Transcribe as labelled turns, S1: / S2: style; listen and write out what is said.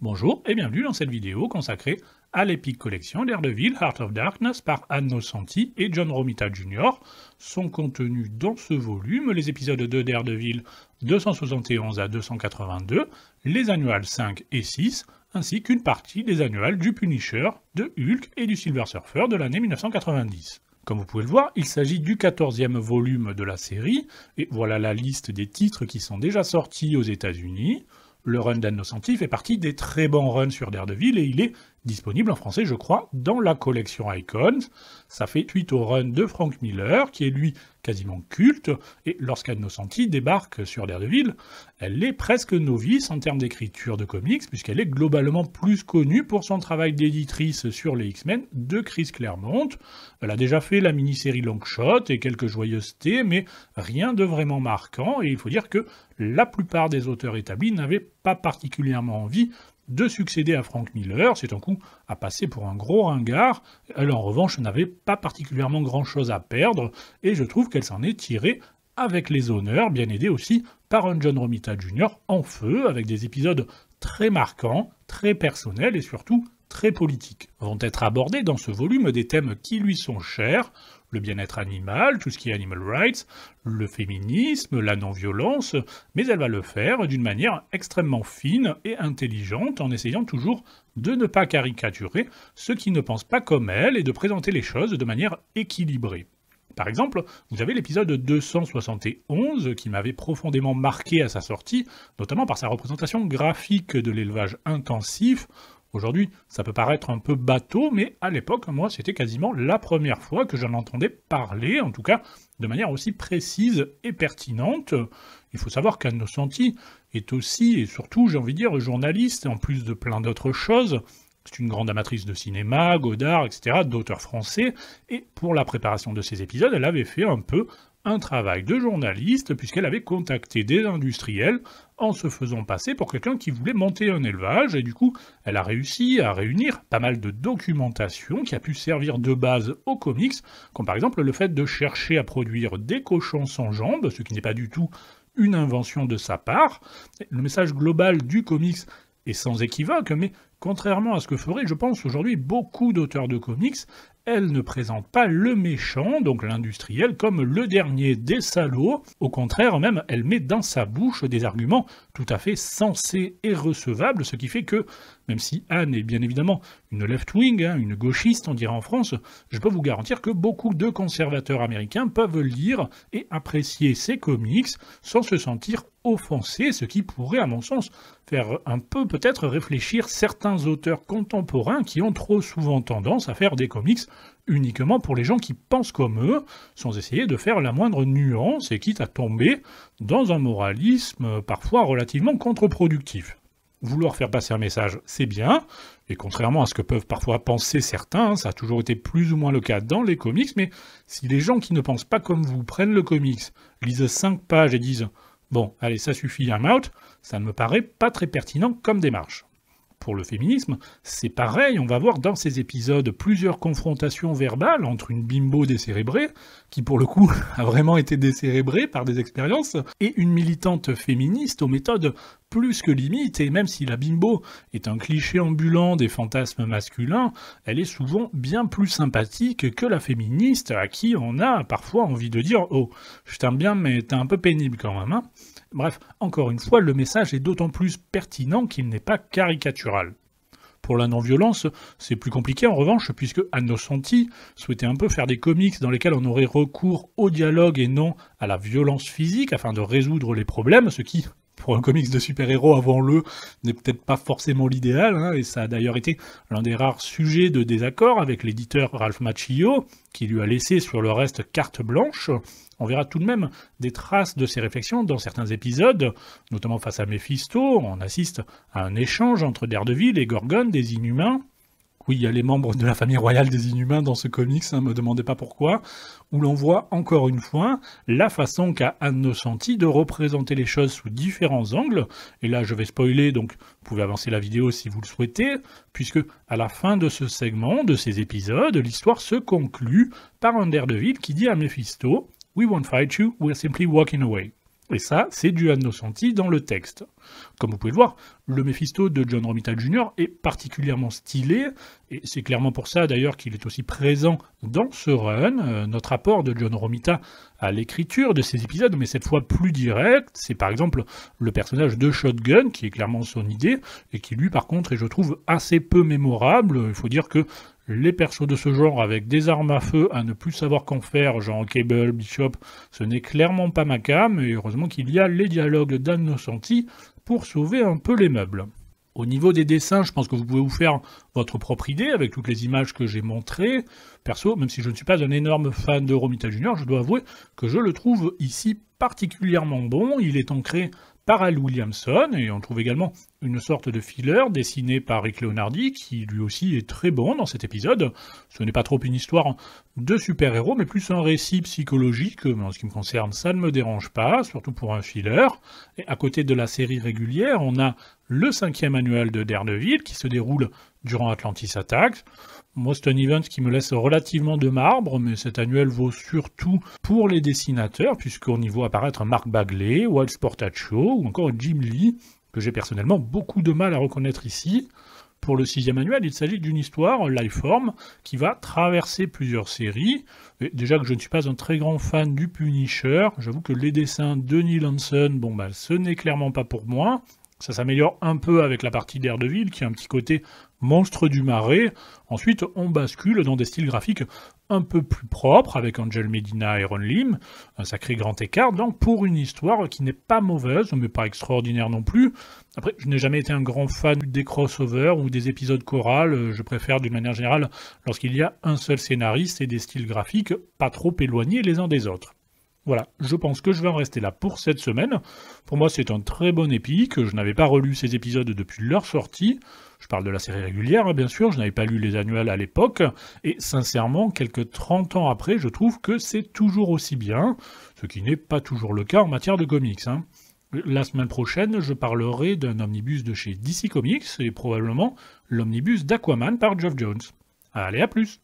S1: Bonjour et bienvenue dans cette vidéo consacrée à l'épique collection Deville Heart of Darkness par Anno Santi et John Romita Jr. sont contenus dans ce volume, les épisodes 2 d'Erdeville 271 à 282, les annuals 5 et 6, ainsi qu'une partie des annuals du Punisher, de Hulk et du Silver Surfer de l'année 1990. Comme vous pouvez le voir, il s'agit du 14e volume de la série, et voilà la liste des titres qui sont déjà sortis aux États-Unis le run d'Anne fait partie des très bons runs sur Daredevil et il est disponible en français, je crois, dans la collection Icons. Ça fait suite au run de Frank Miller, qui est lui quasiment culte, et lorsqu'Anne débarque sur de ville, elle est presque novice en termes d'écriture de comics, puisqu'elle est globalement plus connue pour son travail d'éditrice sur les X-Men de Chris Claremont. Elle a déjà fait la mini-série Longshot et quelques joyeusetés, mais rien de vraiment marquant, et il faut dire que la plupart des auteurs établis n'avaient pas particulièrement envie de succéder à Frank Miller. C'est un coup à passer pour un gros ringard. Elle, en revanche, n'avait pas particulièrement grand-chose à perdre, et je trouve qu'elle s'en est tirée avec les honneurs, bien aidée aussi par un John Romita Jr. en feu, avec des épisodes très marquants, très personnels et surtout très politiques. Vont être abordés dans ce volume des thèmes qui lui sont chers, le bien-être animal, tout ce qui est animal rights, le féminisme, la non-violence, mais elle va le faire d'une manière extrêmement fine et intelligente en essayant toujours de ne pas caricaturer ceux qui ne pensent pas comme elle et de présenter les choses de manière équilibrée. Par exemple, vous avez l'épisode 271 qui m'avait profondément marqué à sa sortie, notamment par sa représentation graphique de l'élevage intensif, Aujourd'hui, ça peut paraître un peu bateau, mais à l'époque, moi, c'était quasiment la première fois que j'en entendais parler, en tout cas de manière aussi précise et pertinente. Il faut savoir qu'Anno-Santi est aussi et surtout, j'ai envie de dire, journaliste, en plus de plein d'autres choses. C'est une grande amatrice de cinéma, Godard, etc., d'auteurs français, et pour la préparation de ces épisodes, elle avait fait un peu un travail de journaliste puisqu'elle avait contacté des industriels en se faisant passer pour quelqu'un qui voulait monter un élevage et du coup elle a réussi à réunir pas mal de documentation qui a pu servir de base au comics comme par exemple le fait de chercher à produire des cochons sans jambes ce qui n'est pas du tout une invention de sa part. Le message global du comics est sans équivoque, mais Contrairement à ce que feraient, je pense, aujourd'hui beaucoup d'auteurs de comics, elle ne présente pas le méchant, donc l'industriel, comme le dernier des salauds. Au contraire, même, elle met dans sa bouche des arguments tout à fait sensé et recevable, ce qui fait que, même si Anne est bien évidemment une left-wing, hein, une gauchiste, on dirait en France, je peux vous garantir que beaucoup de conservateurs américains peuvent lire et apprécier ces comics sans se sentir offensés, ce qui pourrait, à mon sens, faire un peu peut-être réfléchir certains auteurs contemporains qui ont trop souvent tendance à faire des comics uniquement pour les gens qui pensent comme eux, sans essayer de faire la moindre nuance et quitte à tomber dans un moralisme parfois relativement contre-productif. Vouloir faire passer un message, c'est bien, et contrairement à ce que peuvent parfois penser certains, ça a toujours été plus ou moins le cas dans les comics, mais si les gens qui ne pensent pas comme vous prennent le comics, lisent 5 pages et disent Bon, allez, ça suffit, I'm out, ça ne me paraît pas très pertinent comme démarche pour le féminisme, c'est pareil, on va voir dans ces épisodes plusieurs confrontations verbales entre une bimbo décérébrée, qui pour le coup a vraiment été décérébrée par des expériences, et une militante féministe aux méthodes plus que limite, et même si la bimbo est un cliché ambulant des fantasmes masculins, elle est souvent bien plus sympathique que la féministe à qui on a parfois envie de dire « Oh, je t'aime bien, mais t'es un peu pénible quand même hein Bref, encore une fois, le message est d'autant plus pertinent qu'il n'est pas caricatural. Pour la non-violence, c'est plus compliqué en revanche, puisque Anno Santi souhaitait un peu faire des comics dans lesquels on aurait recours au dialogue et non à la violence physique afin de résoudre les problèmes, ce qui, pour un comics de super-héros avant le n'est peut-être pas forcément l'idéal, hein, et ça a d'ailleurs été l'un des rares sujets de désaccord avec l'éditeur Ralph Macchio, qui lui a laissé sur le reste carte blanche. On verra tout de même des traces de ses réflexions dans certains épisodes, notamment face à Mephisto, on assiste à un échange entre Daredevil et Gorgon des Inhumains, oui, il y a les membres de la famille royale des Inhumains dans ce comics, ne hein, me demandez pas pourquoi, où l'on voit encore une fois la façon qu'a Anne Senti de représenter les choses sous différents angles. Et là, je vais spoiler, donc vous pouvez avancer la vidéo si vous le souhaitez, puisque à la fin de ce segment, de ces épisodes, l'histoire se conclut par un ville qui dit à Mephisto « We won't fight you, we're simply walking away ». Et ça, c'est du Anne dans le texte. Comme vous pouvez le voir, le Mephisto de John Romita Jr. est particulièrement stylé, et c'est clairement pour ça d'ailleurs qu'il est aussi présent dans ce run. Euh, notre apport de John Romita à l'écriture de ces épisodes, mais cette fois plus direct, c'est par exemple le personnage de Shotgun, qui est clairement son idée, et qui lui par contre, est je trouve assez peu mémorable, il faut dire que les persos de ce genre avec des armes à feu à ne plus savoir qu'en faire, genre Cable, Bishop, ce n'est clairement pas ma cam, et heureusement qu'il y a les dialogues Nocenti pour sauver un peu les meubles. Au niveau des dessins, je pense que vous pouvez vous faire votre propre idée avec toutes les images que j'ai montrées. Perso, même si je ne suis pas un énorme fan de Romita Junior, je dois avouer que je le trouve ici particulièrement bon. Il est ancré par Al Williamson et on trouve également une sorte de filler dessiné par Rick Leonardi, qui lui aussi est très bon dans cet épisode. Ce n'est pas trop une histoire de super-héros, mais plus un récit psychologique. En ce qui me concerne, ça ne me dérange pas, surtout pour un filler. Et à côté de la série régulière, on a le cinquième annuel de Daredevil, qui se déroule durant Atlantis Attacks. Moi, c'est un event qui me laisse relativement de marbre, mais cet annuel vaut surtout pour les dessinateurs, puisqu'on y voit apparaître Mark Bagley, Walt Sportaccio ou encore Jim Lee, que j'ai personnellement beaucoup de mal à reconnaître ici. Pour le sixième annuel, il s'agit d'une histoire, Lifeform, qui va traverser plusieurs séries. déjà que je ne suis pas un très grand fan du Punisher, j'avoue que les dessins de Neil bon bah, ce n'est clairement pas pour moi. Ça s'améliore un peu avec la partie d'air de ville qui a un petit côté monstre du marais. Ensuite, on bascule dans des styles graphiques un peu plus propres avec Angel Medina et Ron Lim, un sacré grand écart, donc pour une histoire qui n'est pas mauvaise, mais pas extraordinaire non plus. Après, je n'ai jamais été un grand fan des crossovers ou des épisodes chorales, je préfère d'une manière générale lorsqu'il y a un seul scénariste et des styles graphiques pas trop éloignés les uns des autres. Voilà, je pense que je vais en rester là pour cette semaine. Pour moi, c'est un très bon épi, que je n'avais pas relu ces épisodes depuis leur sortie. Je parle de la série régulière, hein, bien sûr, je n'avais pas lu les annuels à l'époque, et sincèrement, quelques 30 ans après, je trouve que c'est toujours aussi bien, ce qui n'est pas toujours le cas en matière de comics. Hein. La semaine prochaine, je parlerai d'un omnibus de chez DC Comics, et probablement l'omnibus d'Aquaman par Geoff Jones. Allez, à plus